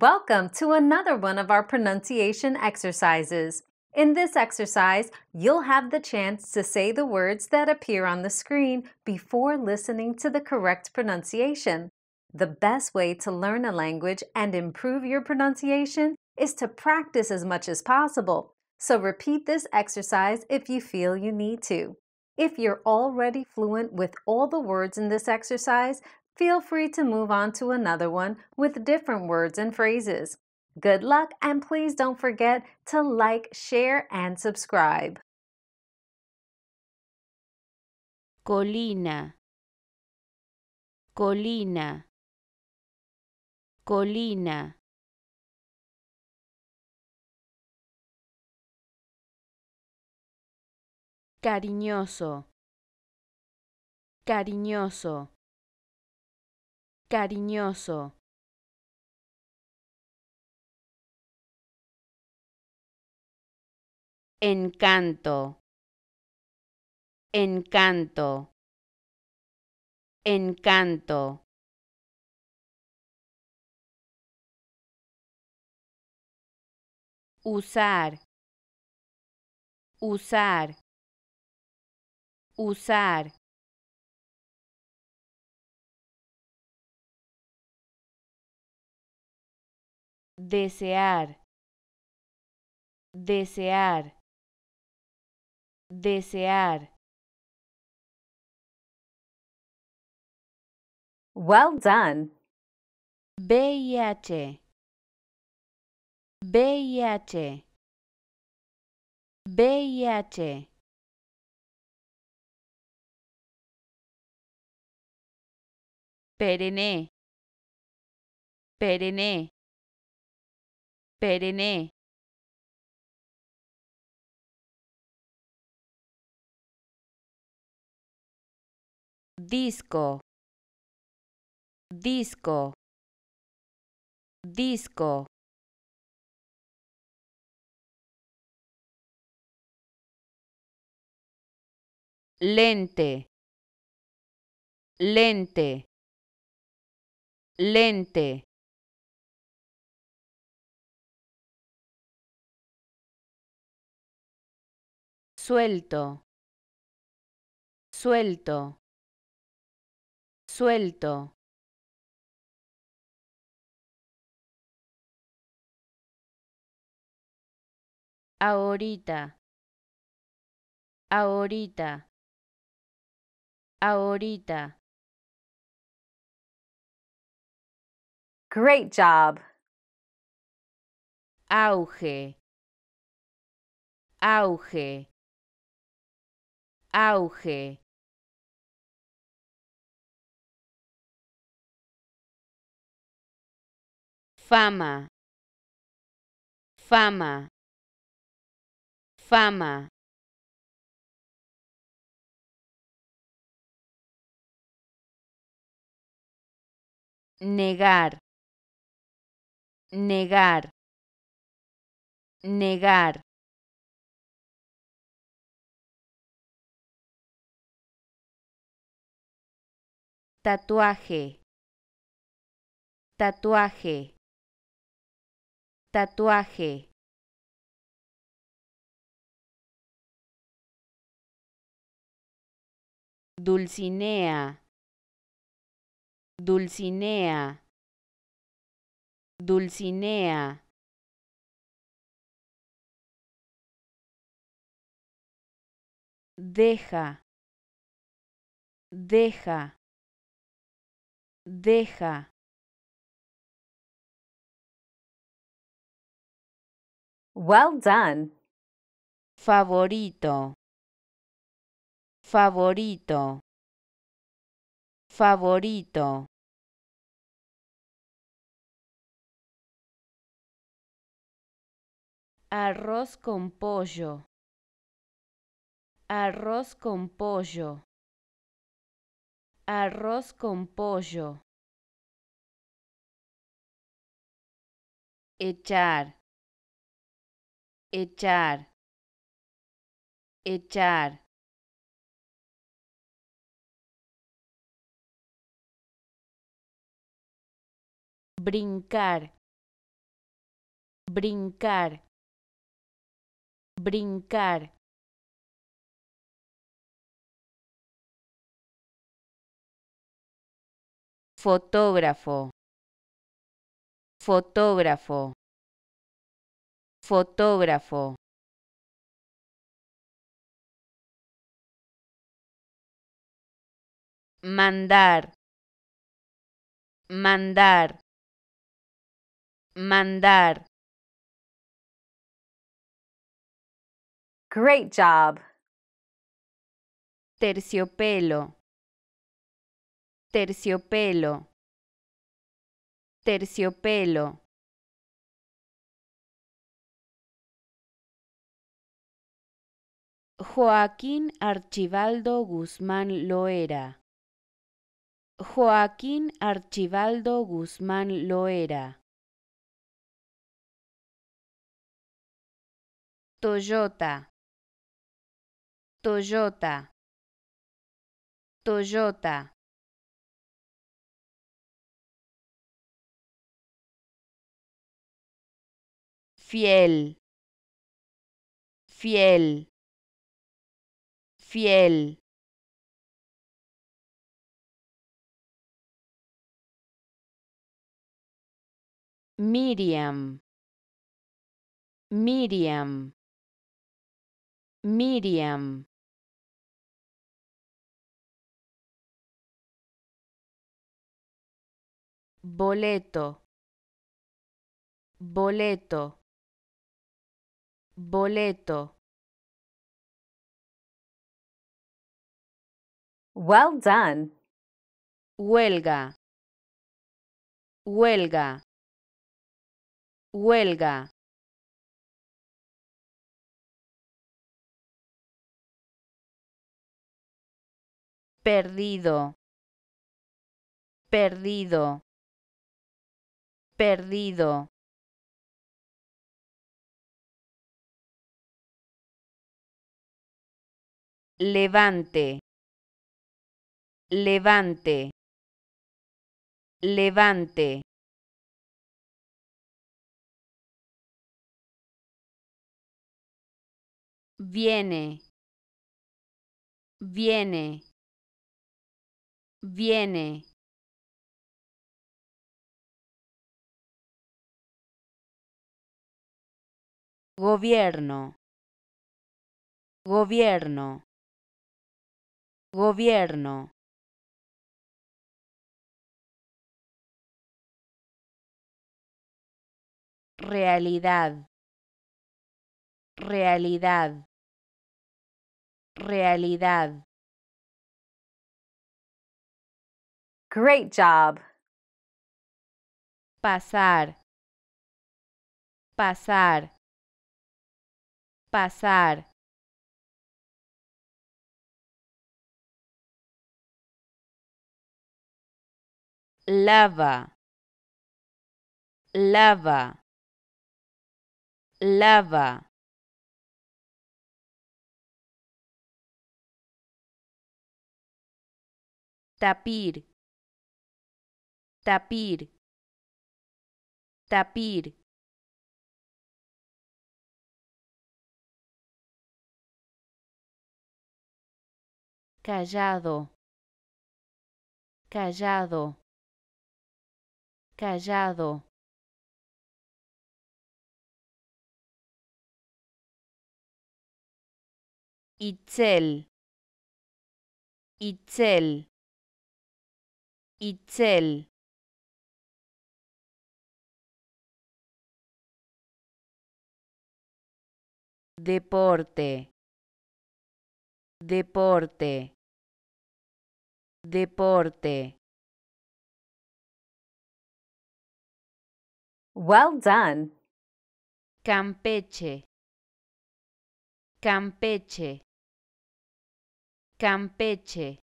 Welcome to another one of our pronunciation exercises. In this exercise, you'll have the chance to say the words that appear on the screen before listening to the correct pronunciation. The best way to learn a language and improve your pronunciation is to practice as much as possible. So repeat this exercise if you feel you need to. If you're already fluent with all the words in this exercise, feel free to move on to another one with different words and phrases. Good luck, and please don't forget to like, share, and subscribe. Colina, colina, colina. Cariñoso, cariñoso. cariñoso encanto encanto encanto usar usar usar desear, desear, desear. Well done. VIH, VIH, VIH. Perenne, perenne. perenne disco disco disco lente lente lente suelto, suelto, suelto. Ahorita, ahorita, ahorita. Great job. Auge, auge auge fama fama fama negar negar negar tatuaje, tatuaje, tatuaje. Dulcinea, Dulcinea, Dulcinea. Deja, deja, deja Well done. Favorito. Favorito. Favorito. Arroz con pollo. Arroz con pollo. Arroz con pollo. Echar. Echar. Echar. Brincar. Brincar. Brincar. fotógrafo, fotógrafo, fotógrafo. Mandar, mandar, mandar. Great job. Terciopelo, terciopelo, terciopelo. Joaquín Archibaldo Guzmán Loera. Joaquín Archibaldo Guzmán Loera. Toyota. Toyota. Toyota. fiel, fiel, fiel. Miriam, Miriam, Miriam. Boleto, boleto boleto. Well done. Huelga. Huelga. Huelga. Perdido. Perdido. Perdido. levante, levante, levante. Viene, viene, viene. Gobierno, gobierno Gobierno. Realidad. Realidad. Realidad. Great job. Pasar. Pasar. Pasar. lava, lava, lava. Tapir, tapir, tapir. Callado, callado callado Itzel Itzel Itzel Deporte Deporte Deporte Well done. Campeche. Campeche. Campeche.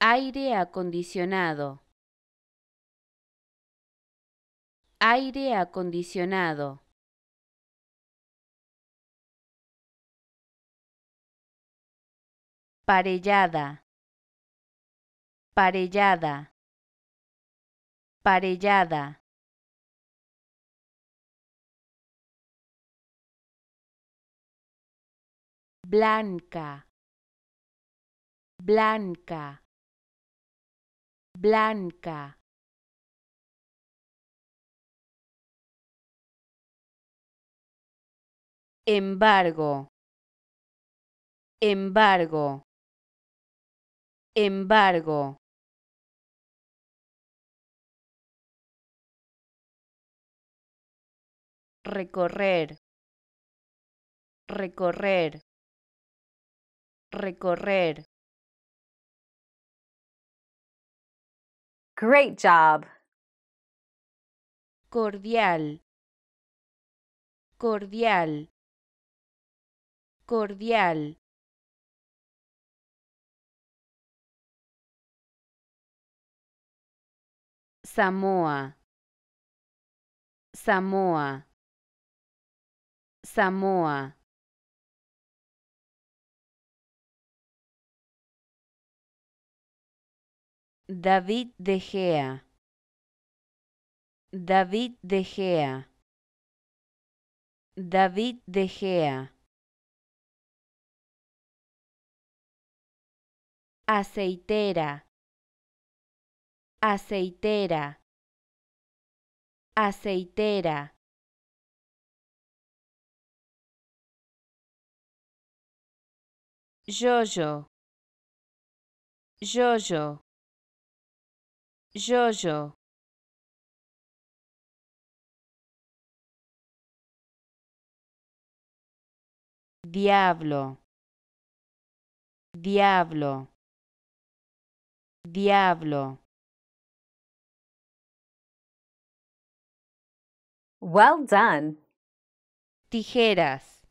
Aire acondicionado. Aire acondicionado. Parellada parellada, parellada. blanca, blanca, blanca. Embargo, embargo, embargo. recorrer, recorrer, recorrer. Great job. Cordial, cordial, cordial. Samoa, Samoa. Samoa David De Gea David De Gea David De Gea aceitera aceitera aceitera Jojo Jojo Jojo Diablo Diablo Diablo Well done. Tijeras.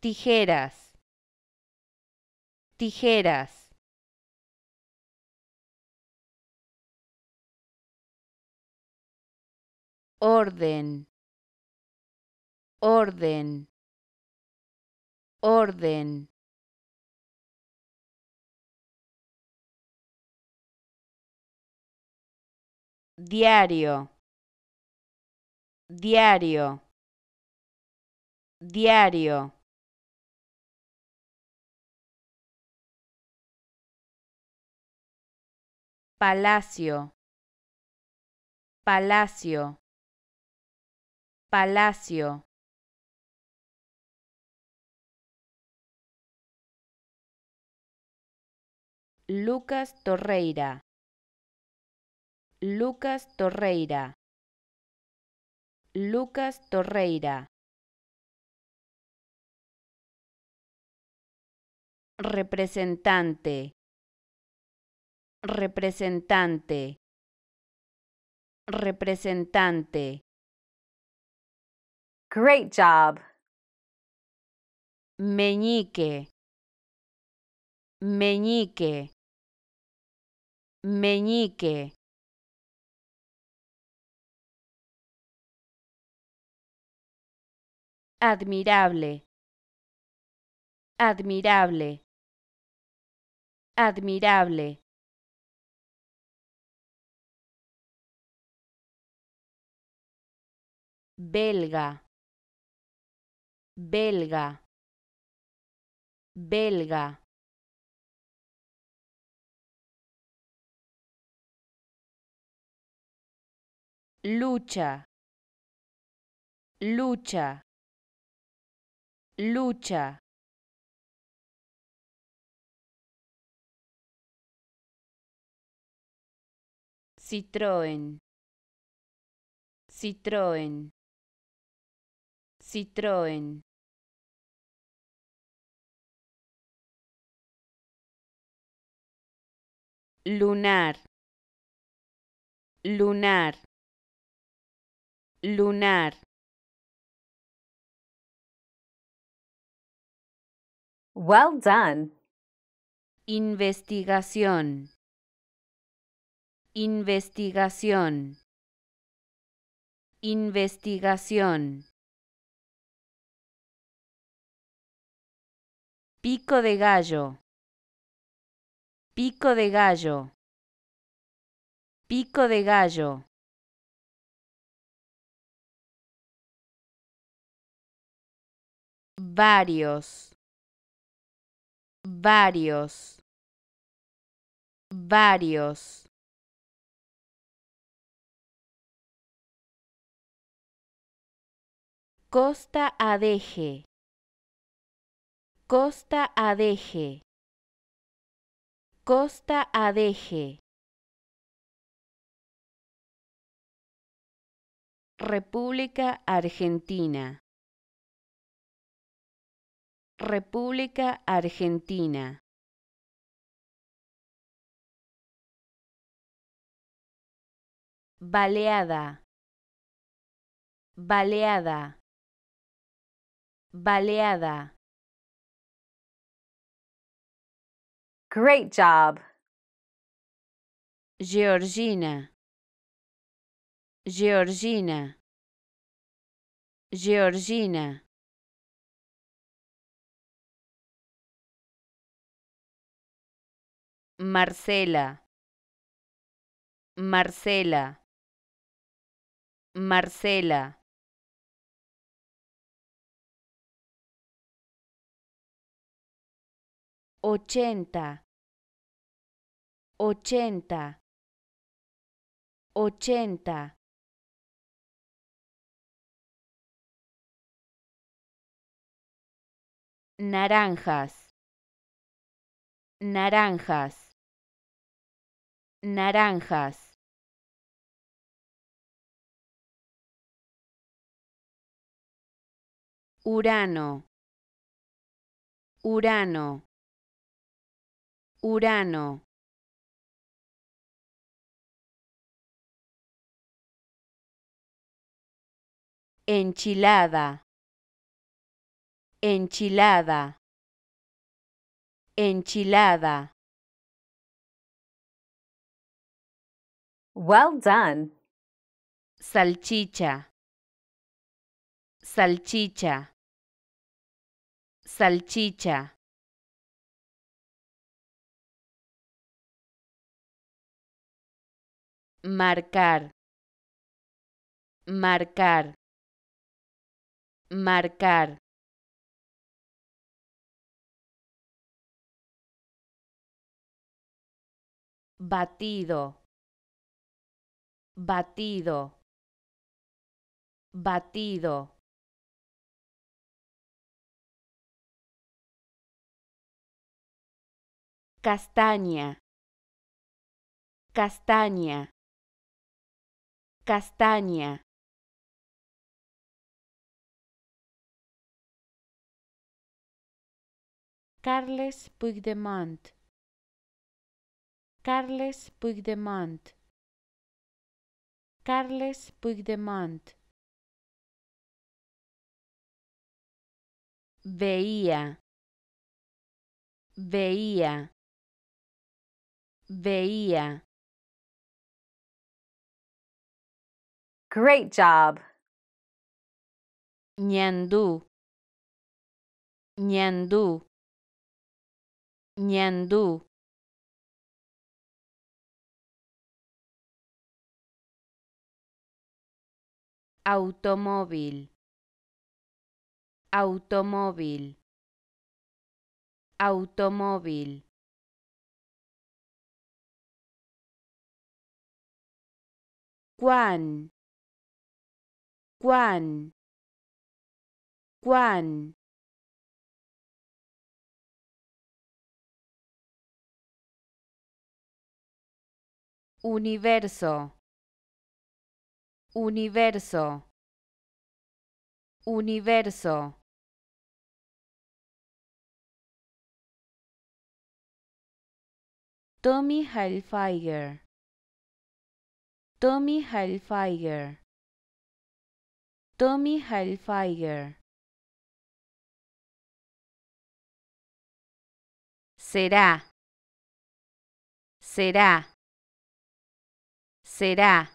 Tijeras. tijeras orden, orden, orden. Diario, diario, diario. Palacio. Palacio. Palacio. Lucas Torreira. Lucas Torreira. Lucas Torreira. Representante representante representante Great job. Meñique meñique meñique admirable admirable admirable belga belga belga lucha lucha lucha Citroen Citroen. Citroën lunar lunar lunar Well done. Investigación. Investigación. Investigación. Pico de gallo. Pico de gallo. Pico de gallo. Varios. Varios. Varios. Costa Adeje. Costa Adeje. Costa Adeje. República Argentina. República Argentina. Baleada. Baleada. Baleada. Great job. Georgina. Georgina. Georgina. Marcela. Marcela. Marcela. Ochenta. ochenta, ochenta. Naranjas, naranjas, naranjas. Urano, Urano, Urano. enchilada, enchilada, enchilada. Well done. Salchicha, salchicha, salchicha. Marcar, marcar marcar batido, batido, batido. Castaña, castaña, castaña. Carles Puigdemont. Carles Puigdemont. Carles Puigdemont. Veía. Veía. Veía. Great job. Ñandú. Ñandú. ñandú automóvil automóvil automóvil Juan cuán Juan universo, universo, universo. Tommy Hilfiger, Tommy Hilfiger, Tommy Hilfiger. Será, será será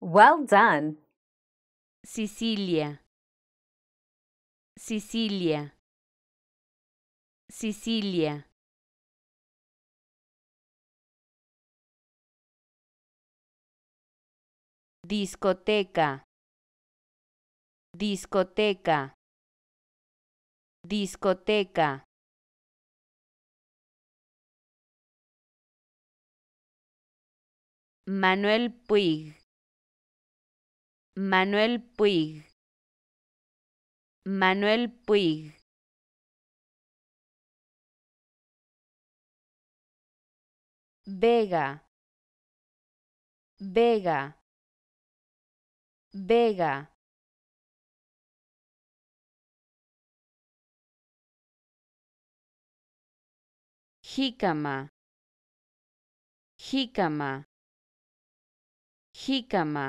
Well done. Sicilia. Sicilia. Sicilia. Discoteca. Discoteca. Discoteca. Manuel Puig. Manuel Puig. Manuel Puig. Vega. Vega. Vega. Jícama. Jícama jícama